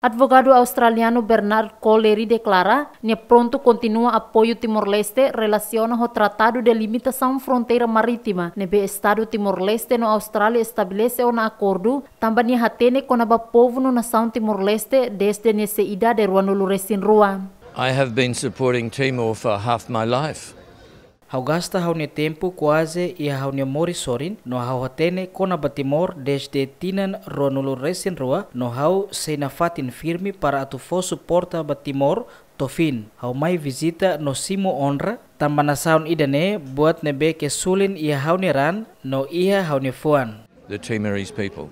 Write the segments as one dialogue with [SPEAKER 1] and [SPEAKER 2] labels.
[SPEAKER 1] Advogado australiano Bernard Collery declara que pronto continua apoio Timor-Leste relacionado ao Tratado de Limitação Fronteira Marítima. Nebe Estado Timor-Leste no Austrália estabelece um acordo também Atene com o povo no nação Timor-Leste desde nessa idade de luresin rua.
[SPEAKER 2] I have been supporting Timor for half my life. Hau gasta hau ne tempo quase e hau ne mori sorin no hau hatene kona batimor desde tinan ronulu resin roa no hau seina fatin firmi para atufo suporta batimor tofin hau mai visita no simo onra tamana saun idane buat nebe sulin ia hau ne ran no ia hau ne fuan. The Timorese people.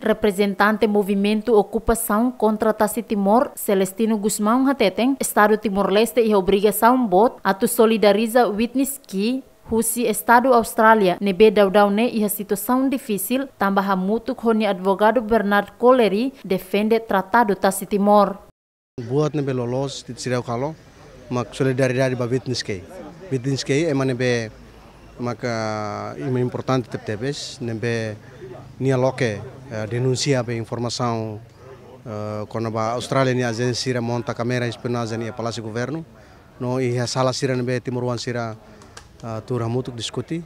[SPEAKER 1] Representante Movimento Ocupação contra Tassi Timor, Celestino Guzmão Hateteng, Estado Timor-Leste e obrigação bot atu solidariza witness que Husi Estado Austrália nebe daudauné e a situação difícil tambah mutuk honi advogado Bernard Coleri defende tratado Tassi Timor.
[SPEAKER 3] Buat nebe lolos di Sirau Kalo, mak solidariedade ba witness que. Witness que é mane be mak uh, importante teptebes nebe nia loke eh, denuncia be informação eh, quando a Austrália ni agência monta câmera espionagem e palácio governo no e a sala sira timoruan timuruan sira eh, tur hamutuk discutir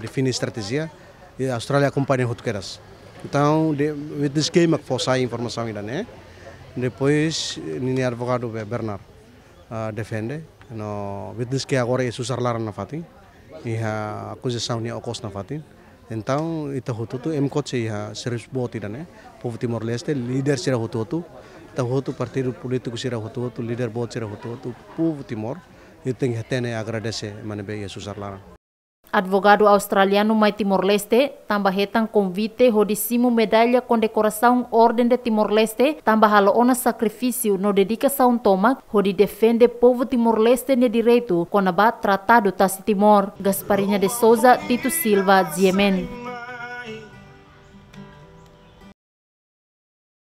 [SPEAKER 3] define estratégia e a Austrália acompanha roteiras então de witness game que força informação ainda né depois nini advogado be Bernard defende no witness que agora é susar lar na fati e a acusação ni ocos na fati Então, ita hototu MCOT iha serius bot ida né? Eh, povo Timor Leste líder sira tu. ta hotu partido político sira hototu, líder bot sira tu. povo Timor, iteng hetene agradece mane be Yesus Arlaran.
[SPEAKER 1] Advogado australiano Mai Timor-Leste tambah hetang convite hodisimu medalha condecoração Ordem de Timor-Leste tambah halaona sacrifício no dedica São Toma hodi defende povo Timor-Leste ne direito conaba Tratado Tassi Timor. Gasparinha de Souza, Tito Silva, Ziemen.